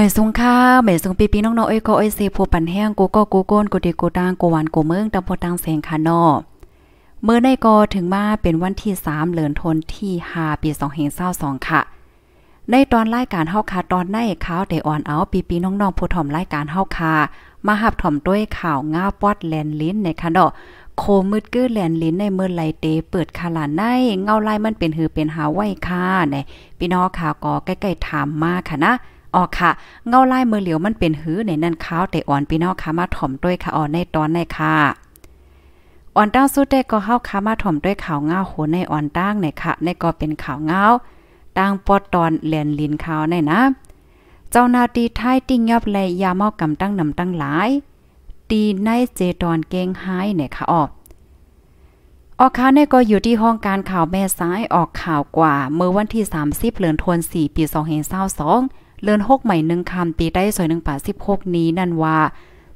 ไม่สงค่าไม่สงปีปีน้องๆเอ้ยก็เอ้ยเซผู้ปั่นแห้งกูก็กูโกนกูดีกูตางกูหวานกูเมืองตำพอตังเสงคานอเมื่อในก็ถึงมาเป็นวันที่3เลือนทันวาคมที่5ปี2522ค่ะในตอนรายการเฮาคาตอนในข่าวแต่อ่อนเอาปีปีน้องๆผู้ถ่อมรายการเฮาคามาหับถ่อมด้วยข่าวง่าปอดแลนลิ้นในคานาอโคมืดกื้อแลนลิ้นในเมื่อไรลเตเปิดคาลาในเงาลายมันเป็นหือเป็นหาไหวค่ะในพี่น้องข่าวก็ใกล้ๆถามมาค่ะนะออกค่ะ เงาไล่มือเหลียวมันเป็นหื้อในนั่นข้าวแต่อ่อนพี่น้องค่ะมาถ่อมด้วยค่ะอ่อนในตอนในค่ะอ่อนตั้งสู้ได้ก็เข้าค้ามาถ่อมด้วยข่าวเงาโหในอ่อนตั้งในค่ะในก็เป็นข่าวเงาตั้งปอดตอนเลียนลินข่าวในนะ เจ้านาตีท้ายติ้งยับเลยยาเมากำตั้งนำตั้งหลาย ตีในเจตอนเกงหายในค่ะออก ออกค่าในก็อยู่ที่ห้องการข่าวแม่ซ้ายออกข่าวกว่า เมื่อวันที่30เดือนธันวาคมปี2522เลือนหกใหม่หนึ่งคำปีได้สอยหนึ่งป่าสิบหกนี้นั่นว่า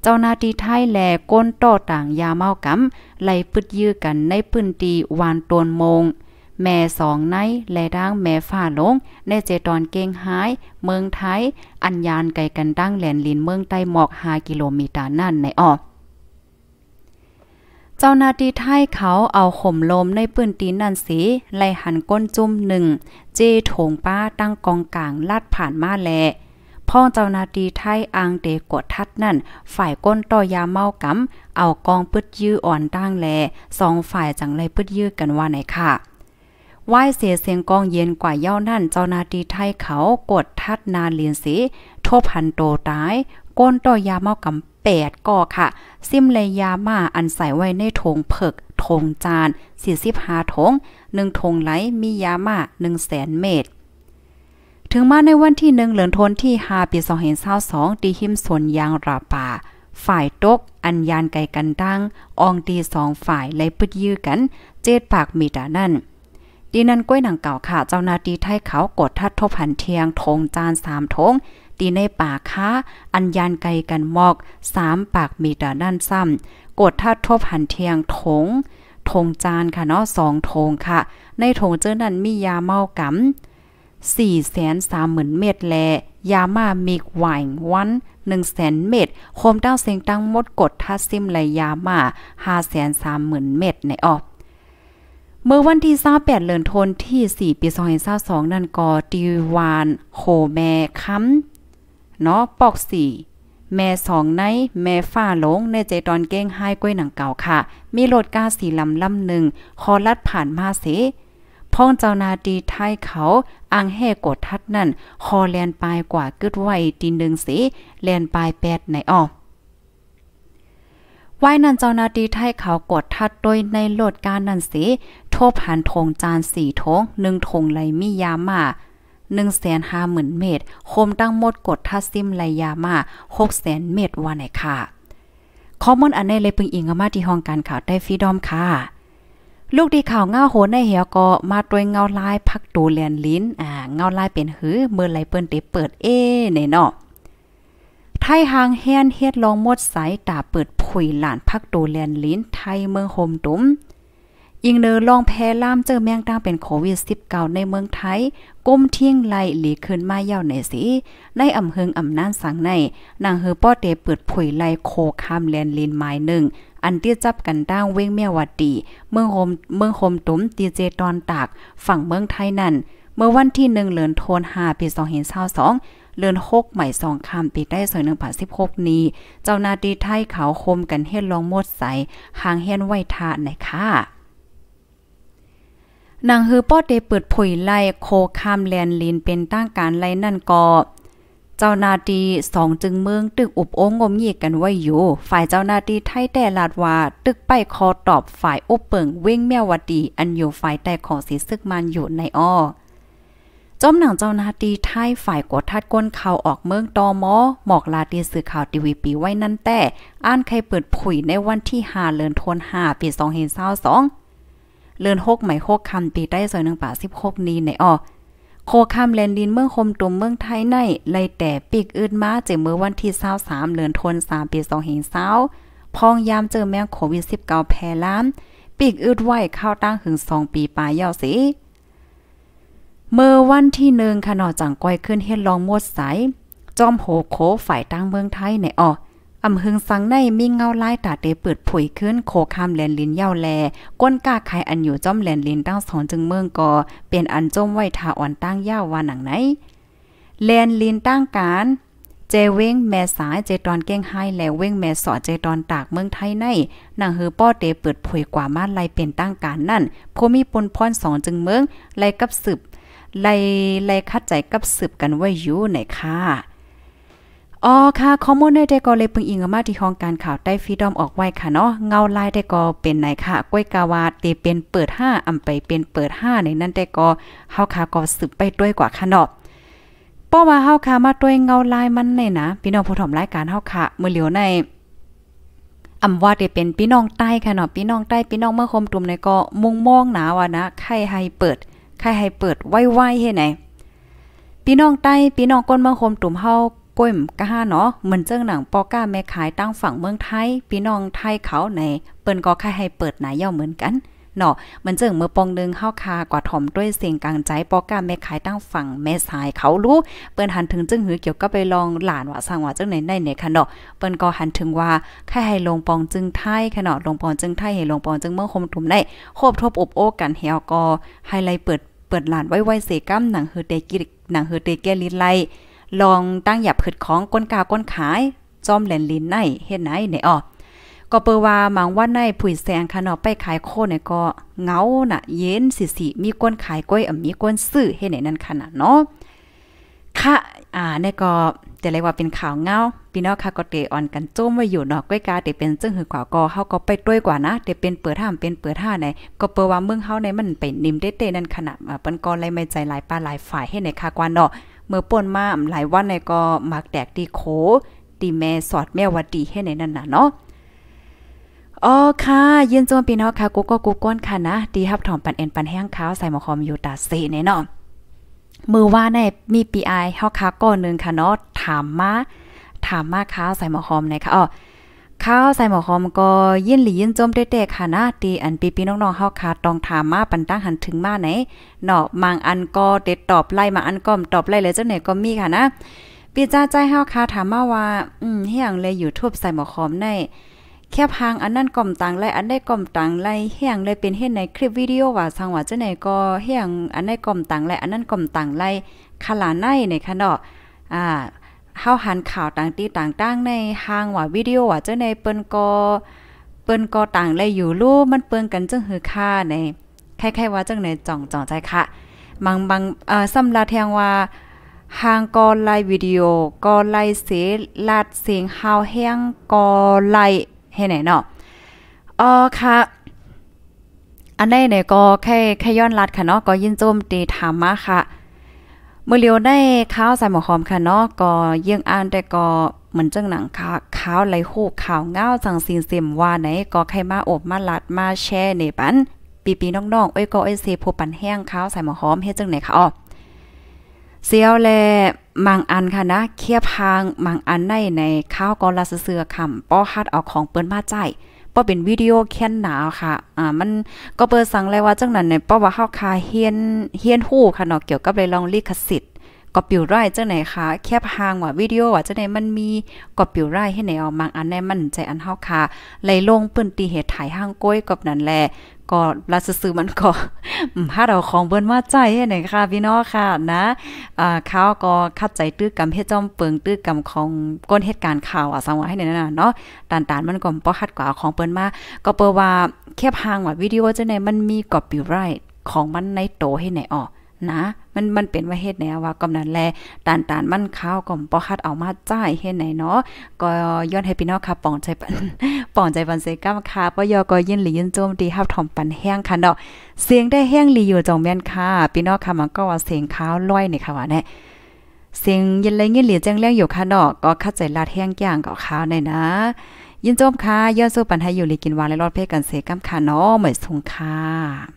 เจ้านาทีไทยแลก้นต่อต่างยาเมากำไล่ปึดยื้อกันในปืนตีวานตวนมง แม่สองในและด่างแม่ฝ่าลงในเจตอนเก้งหาย เมืองไทย อัญญานไกลกันตั้งแหลนลินเมืองใต้หมอก 5 กิโลเมตรนั่นในออเจ้าหน้าที่ไทยเขาเอาข่มลมในปืนตีนนั่นสิไล่หันก้นจุ่มหนึ่งเจโถงป้าตั้งกองกลางลาดผ่านมาแลพ่อเจ้านาทีไทยอังเดกดทัดนั่น ฝ่ายก้นต่อยาเมากำเอากองปืดยื้ออ่อนตั้งแลสองฝ่ายจังเลยปืดยื้อกันว่าไหนค่ะไหวเสียเสียงกองเย็นกว่าเย้านั่น เจ้านาทีไทยเขากดทัดนานเลียนสีทบหันโตตายก้นต่อยาเมากาแปดก่อค่ะ ซิมเลยามาอันใส่ไว้ในถงเผิกถงจาน 45ถงหนึ่งถงไหลมียามา1แสนเมตร ถึงมาในวันที่หนึ่งเหลือนทนที่5ปี2 5 2 2ตีหิมสนยางราป่า ฝ่ายตก อันยานไกกันตั้งอองตีสองฝ่ายไลยปึดยื้อกัน เจดปากมีดานั่นดีนันก้วยหนังเก่าค่ะ เจ้านาตีไทยเขากดทัดทบหันเทียงทงจานสามทงตีในป่าค้าอัญญานไกลกันหมอกสามปากมีดาด้านซ้ำกดท่าทบหันเทียง ถงถงจานค่ะเนาะสองถงค่ะ ในถงเจ้านั้นมียาเมากํสี่แสนสามหมื่นเม็ดแลยามามิกหวายวันหนึ่งแสนเม็ด โคมเต้าเสียงตั้งมดกดท่าซิมไหลยามาห้าแสนสามหมื่นเม็ดในออกเมื่อวันที่28เดือนธันวาคมที่ 4 ปี2022นั่นก็ตีวาน โคแม่ค้ำเนาะปอกสี่แม่สองในแม่ฝ้าหลงในใจตอนเก้งไห้กล้วยหนังเก่าค่ะ มีรถกาสีลำลำหนึ่งคอลัดผ่านมาเสพ่องเจ้านาดีท้ายเขา อังแห่กดทัดนั่น คอแลนปลายกว่ากึดไว้ตีหนึ่งสีแลนปลายแปดไหนออกไว้นันเจ้านาดีไทยเขากดทัดโดยในโลดการนั่นสิโทบหันทงจานสี่ทงหนึ่งทงไหลมียามา150,000เมตรโคมตั้งหมด กดทัาซิมไลยามา6 0 0 0 0เมตรวันไหน ค่ะข้อมูลอันในเลยเพิ่งอิงมาที่ห้องการข่าวได้ฟีดอมค่ะ ลูกดีข่าวเงาโหนใน เหี่ยวก็มาตวย เงา ลายพัก ตูเลียนลิ้นอ่า เงาลายเป็น หือ เมื่อไรเปิ้นเตเปิด เอในเนาะ ไทยหางแฮนเฮ็ดลองมดสายตาเปิดผุยหลานพักตูเลียนลิ้นไทยเมืองโฮมตุ้มยิงเนอลองแพ้ล่ามเจอแมงด้างเป็นโควิด -19 ในเมืองไทยก้มเที่ยงไล่หลีขึ้นมาเย่าในสิในอำเฮิงอำนานสังในนางเฮอป้อเตเปิดผุยไล่โคคามแลนลินไม้หนึ่ง อันเตี้ยจับกันด้างเว้งเมียวดี เมืองโฮมเมืองโฮมตุ้มตีเจตอนตากฝั่งเมืองไทยนั่น เมื่อวันที่หนึ่งเหลือนโทนหาปีสองเห็นเศร้าสองเลือนหกใหม่สองคำปีได้สวยหนึ่งผ่านสิบหกนี้ เจ้านาตีไทยเขาคมกันเฮ็ดลองมดใสหางเฮียนไหวทาไหนค่ะนางฮือป้อเดเปิดผุยไล่โคข้ามแลนลินเป็นตั้งการไล่นั่นก่อเจ้านาตีสองจึงเมือง ตึกอุบโอ้งมยีกันไว้อยู่ ฝ่ายเจ้านาตีไทยแต่ลาดว่าตึกไปคอตอบฝ่ายอุบเปิงเว้งแมววดีอันอยู่ฝ่ายแต่ของสีซึกมันอยู่ในอ้อจอมหนังเจ้านาตีไทยฝ่ายกดทัดก้นเขาออกเมืองตอมอหมอกลาตีสื่อข่าวทีวีปีไว้นั่นแต่อ่านใครเปิดผุยในวันที่หาเลือนทวนหาเศร้าสองเลือนหกใหมโฮกคำตีใต้ซอยหนึ่งป่าสิบหกนีในอ้อโคคำแลนดินเมือง คมตุมเมืองไทยในไลแต่ปีกอื่นมาเจเมื่อวันที่23เลือนทนสามปี2020พอง ยาม เจอ แมงโควิด19แพร่ล้ามปีกอืดไหวเข้า ตั้งถึง2ปีปลายยาวสิเมื่อวันที่1ึ่ะนอจังก้อยขึ้นเฮ็ดลองมดใสจอมโหโคฝ่ายตั้งเมืองไทยในอออำหึงสังในมีเงาลายตาเตเปิดผุยขึ้น โคคามแลนลินเยาแลก้นกาไขอันอยู่จ้อมแลนลินตั้งสองจึงเมืองกอเป็นอันจมไว้ทาอ่อนตั้งยาวว่าหนังไหน แลนลินตั้งการ เจเว้งแม่สายเจตอนเก้งไห้ และเว้งแม่สอเจตอนตากเมืองไทยในนางเฮอป้อเตเปิดผุยกว่ามาไลเป็นตั้งการนั่นผู้มีปนพรสองจึงเมืองไลกับสืบไลไลคัดใจกับสืบกันไว้อยู่ไหนค่ะอ๋อค่ะ คอมมูนเนได็กก็เลยพึงอิงมาที่ห้องการข่าวใต้ฟีดอมออกไว้ค่ะเนาะ เงาลายได้ ก็ เป็นไหนค่ะก้วยกาวาเตเป็นเปิดห้าอำไปเป็นเปิดห้าในนั้นได้ก็เฮาค่ะก็สืบไปด้วยกว่าค่ะเนาะป้อว่าเฮาค่ะมาด้วยเงาลายมันเนยนะ พี่น้องผู้ถมรายการเฮาค่ะ เมื่อเหลียวใน อำว่าได้เป็นพี่น้องใต้ค่ะเนาะ พี่น้องใต้พี่น้องเมื่อคมตุ่มในก็มุ่งมองหนาว่านะไข่ให้เปิดไข่ให้เปิดไว้ๆเฮ็ดไหน พี่น้องใต้พี่น้องก้นเมือคมตุ่มเฮาก้มกะห้าเนาะเหมือนเจ้าหนังปอก้าแม่ขายตั้งฝั่งเมืองไทย พี่น้องไทยเขาในเปิ้นก็ค่ให้เปิดหนาย่อเหมือนกันเนาะมันจึงเมื่อปองนึงเฮาคากว่าถ่อมด้วยเสียงกลางใจปอก้าแม่ขายตั้งฝั่งแม่สายเขารู้ เปิ้นหันถึงจึงหือเกี่ยวก็ไปลองหลานว่าสั่งว่าจังไหนในเนี่ยค่ะเนาะเปิ้นก็หันถึงว่าแค่ให้ลงปองจึงไทยค่ะเนาะลงปองจึงไทยให้ลงปองจึงเมื่อคมถุมได้โคบทบอบโอ้กันเฮาก็ไฮไลท์เปิดเปิดหลานไว้ไว้เสกำหนังเฮอเตกิหนังเฮอเตเกลิไลลองตั้งหยับผึดของก้นกาก้นขายจอมแหลนลินในเฮ็ดไหนในออก็เปว่ามังว่าในผุยแสงคนอไปขายโคเนี่ยก็เงาน่ะ เย็นสิสิ มีก้นขายก้อยอ่มีก้นซื้อเฮ็ดไหนนั่นขนาดเนาะค่ะอ่าเนี่ยก็จะเรียกว่าเป็นข่าวเงาพี่น้องค่ะก็เตออนกันจุ้มไว้อยู่เนาะก้อยกาเตเป็นจึงหือกว่าก็เฮาก็ไปต้วยกว่านะเตเป็นเปิดท่าเป็นเปิดท่าไหนก็เปว่าเมืองเฮาในมันเป็นนิ่มเดเๆนั่นขนาดเปิ้นก็เลยไม่ใจหลายป้าหลายฝ่ายให้หนค่ะกว่าเนาะเมื่อป่นมาหลายวันในก็มักแดกดีโคดีแม่สอดแม่วัดดีให้ในนั้นน่ะเนาะอ๋อค่ะยินจนพี่น้องค่ะกูก็กูก้นค่ะนะดีฮับถอมปันเอ็นปันแห้งขาวใส่หมอคอมอยู่ตาเซเนนาะมือว่าในมีปีไอเฮาค่ะก้อนหนึ่งค่ะเนาะถามมา ถามมาค้าใส่หมอคอมในค่ะอ๋อข้าวใส่หมอคอมก็ยินหลียินจมเด็ๆค่ะนะตีอันปีปีน้องๆเฮาคาตองถามมาปันตั้งหันถึงมาไหน เนาะมังอันก็เด็ดตอบไล่มาอันก็ตอบไล่เลยเจ้าไหนก็มีค่ะนะปีจ้าใจเฮาคาถามมาว่าอืมเฮียงเลยอยู่ทูบใส่หมอคอมในแคบพางอันนั่นก่อมตังไลอันได้ก่อมตังไลเฮียงเลยเป็นเห็ดในคลิปวิดีโอว่าสังว่าเจ้าไหนก็เฮียงอันได้ก่อมตังไลอันนั่นก่อมตังไลขลาไนในค่ะเนาะอ่าเฮาหันข่าวต่างตีต่างตั้งในห้างว่าวิดีโอว่าเจ้าในเปิ้นก็เปิ้นก็ต่างเลยอยู่รูปมันเปิงกันจังหือค่าใน้คยๆว่าจังในจ่องจ่องใจค่ะ บางบางเอ่อสำลาแทงว่าห้างก็ไล่วิดีโอก็ไล่เสลาดเสียงฮาวแห้งก็ไล่ให้ไหนเนาะอ๋อค่ะ อันนี้เนี่ยก็แค่แค่ย้อนลัดค่ะเนาะก็ยินโจมตีถามมาค่ะเมื่อเลียวได้ข้าวใส่หมอหอมค่ะเนาะก็เยั่งอ่านแต่ก็เหมือนจังหนังค่ะข้าวไหลโหกข่าวเงาสังซีนเสียมว่าไหนก็ใครมาอบมาลัดมาแช่ในปันปีปีน้องๆเอ้ยก็เอ้ยเซผู้ปันแห้งข้าวใส่หมอหอมเฮ็ดจังไหนค่ะอ๋อเสียวแลมังอันค่ะนะเคียบพางมังอันในในข้าวก็ลาเสือคำป้อฮัดเอาของเปิ้นมาใจป้าเป็นวิดีโอแค้นหนาวค่ะ อ่า มันก็เปิดสั่งเลยว่าจังนั้นเนี่ยป้าว่าเฮาคาเฮียนเฮียนฮู้ค่ะเนาะ เกี่ยวกับเลยลองลิขสิทธิก็ปิวไร่เจ้าไหนคะ แคบหางว่า วิดีโอว่าเจ้าไหนมันมีก็ปิวไร่ให้ไหนเอามังอันแนมันใจอันเฮาค่ะไหลลงปืนตีเหตุถ่ายห้างก้อยกับ นั่นแหละก็ลาซื้อ มันก็ถ้าเราของเบิ้นมาใจให้ไหน ค่ะพี่น้องค่ะนะ อ่าข้าวก็คัดใจตื้อกำเฮ็ดจอมเปิงตื้อกำของก้นเหตุการณ์ข่าวอ่ะสังว่าให้ไหนน่ะเนาะ ตานๆมันก็บ่คัดกว่าของเปิ้นมาก็เปิ้ว่าแคบหางว่าวิดีโอเจ้าไหนมันมีก็ปิวไร่ของมันในโตให้ไหนออกนะมันมันเป็นว่าเฮ็ดแนวว่ากำนันแลตานตานมันข้าวกมปอคัดเอามาจ่ายเฮ็ดไหนเนาะก็ย้อนให้พี่น้องค่ะป้องใจป้องใจปันเซก้าค่ะปอยก็ยินหลียินโจมดีครับถอมปันแห้งค่ะเนาะเสียงได้แห้งลีอยู่จองแม่นค่ะ พี่น้องค่ะมันก็ว่าเสียงข้าวล้อยนี่ค่ะว่าแน่เสียงยินไรเงี้ยเหลียแจ้งแรงอยู่ค่ะเนาะก็เข้าใจลาดแห้งย่งกับข้าวในนะ ยินโจมค่ะยอดสู้ปันให้อยู่ลีกินวานและรอดเพ่กันเสกำค่ะเนาะเหมือนสงค่ะ